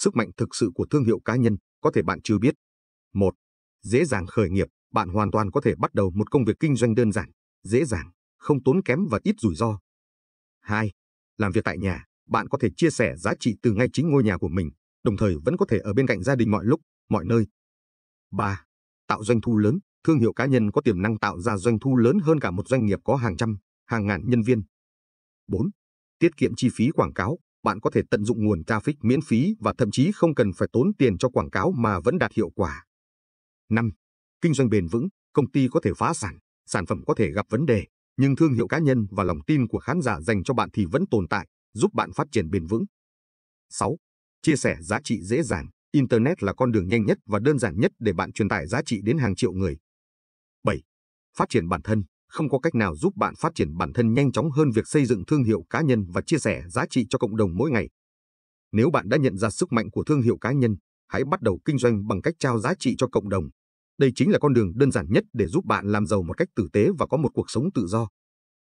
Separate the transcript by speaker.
Speaker 1: Sức mạnh thực sự của thương hiệu cá nhân có thể bạn chưa biết. một Dễ dàng khởi nghiệp, bạn hoàn toàn có thể bắt đầu một công việc kinh doanh đơn giản, dễ dàng, không tốn kém và ít rủi ro. 2. Làm việc tại nhà, bạn có thể chia sẻ giá trị từ ngay chính ngôi nhà của mình, đồng thời vẫn có thể ở bên cạnh gia đình mọi lúc, mọi nơi. 3. Tạo doanh thu lớn, thương hiệu cá nhân có tiềm năng tạo ra doanh thu lớn hơn cả một doanh nghiệp có hàng trăm, hàng ngàn nhân viên. 4. Tiết kiệm chi phí quảng cáo, bạn có thể tận dụng nguồn traffic miễn phí và thậm chí không cần phải tốn tiền cho quảng cáo mà vẫn đạt hiệu quả. 5. Kinh doanh bền vững, công ty có thể phá sản, sản phẩm có thể gặp vấn đề, nhưng thương hiệu cá nhân và lòng tin của khán giả dành cho bạn thì vẫn tồn tại, giúp bạn phát triển bền vững. 6. Chia sẻ giá trị dễ dàng, internet là con đường nhanh nhất và đơn giản nhất để bạn truyền tải giá trị đến hàng triệu người. 7. Phát triển bản thân, không có cách nào giúp bạn phát triển bản thân nhanh chóng hơn việc xây dựng thương hiệu cá nhân và chia sẻ giá trị cho cộng đồng mỗi ngày. Nếu bạn đã nhận ra sức mạnh của thương hiệu cá nhân, hãy bắt đầu kinh doanh bằng cách trao giá trị cho cộng đồng. Đây chính là con đường đơn giản nhất để giúp bạn làm giàu một cách tử tế và có một cuộc sống tự do.